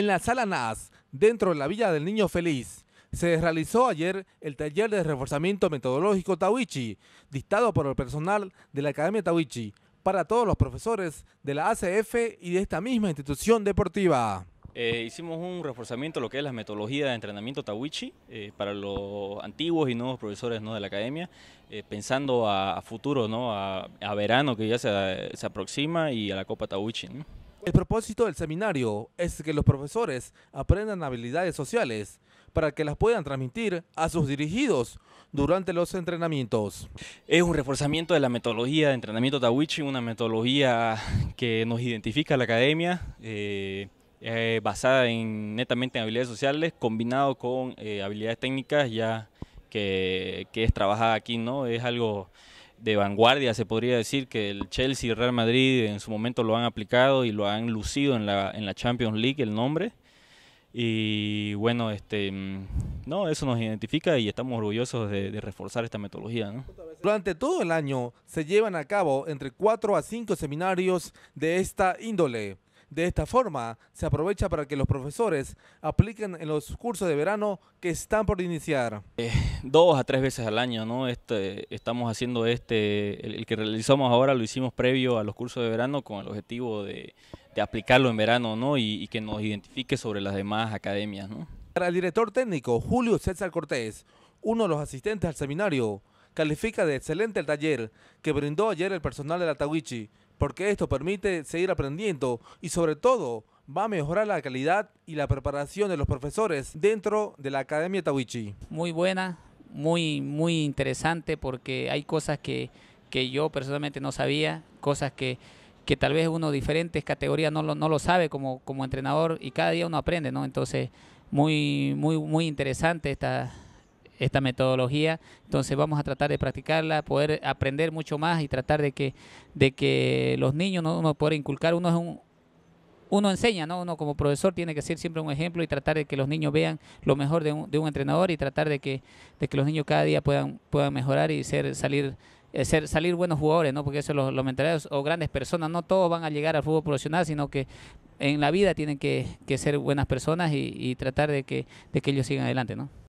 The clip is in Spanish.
En la sala NAS, dentro de la Villa del Niño Feliz, se realizó ayer el taller de reforzamiento metodológico Tawichi, dictado por el personal de la Academia Tawichi, para todos los profesores de la ACF y de esta misma institución deportiva. Eh, hicimos un reforzamiento de lo que es la metodología de entrenamiento Tawichi eh, para los antiguos y nuevos profesores ¿no? de la academia, eh, pensando a, futuro, ¿no? a, verano que ya se, aproxima y a la Copa Tawichi. El propósito del seminario es que los profesores aprendan habilidades sociales para que las puedan transmitir a sus dirigidos durante los entrenamientos. Es un reforzamiento de la metodología de entrenamiento Tawichi, una metodología que nos identifica la academia, eh, basada en, netamente en habilidades sociales, combinado con eh, habilidades técnicas ya que, que es trabajada aquí, ¿no? Es algo de vanguardia, se podría decir, que el Chelsea y Real Madrid en su momento lo han aplicado y lo han lucido en la, en la Champions League el nombre. Y bueno, este, mm, no, eso nos identifica y estamos orgullosos de, reforzar esta metodología. Durante todo el año se llevan a cabo entre cuatro a cinco seminarios de esta índole. De esta forma, se aprovecha para que los profesores apliquen en los cursos de verano que están por iniciar. Eh, dos a tres veces al año, ¿no? Este, estamos haciendo este, el, que realizamos ahora lo hicimos previo a los cursos de verano con el objetivo de, aplicarlo en verano, ¿no? Y, que nos identifique sobre las demás academias, ¿no? Para el director técnico Julio César Cortés, uno de los asistentes al seminario, califica de excelente el taller que brindó ayer el personal de la Tawichi, porque esto permite seguir aprendiendo y sobre todo va a mejorar la calidad y la preparación de los profesores dentro de la Academia Tawichi. Muy buena, muy, muy interesante porque hay cosas que, yo personalmente no sabía, cosas que, tal vez uno de diferentes categorías no lo, no lo sabe como, como entrenador y cada día uno aprende, ¿no? Entonces, muy, muy, muy interesante esta, esta metodología. Entonces vamos a tratar de practicarla, poder aprender mucho más y tratar de que, de que los niños no uno poder inculcar, uno es un, uno enseña, ¿no? Uno como profesor tiene que ser siempre un ejemplo y tratar de que los niños vean lo mejor de un, de un entrenador y tratar de que, de que los niños cada día puedan, puedan mejorar y ser, salir, eh, ser, salir buenos jugadores, ¿no? Porque eso los, lo o grandes personas, no todos van a llegar al fútbol profesional, sino que en la vida tienen que, ser buenas personas y, y tratar de que, de que ellos sigan adelante, ¿no?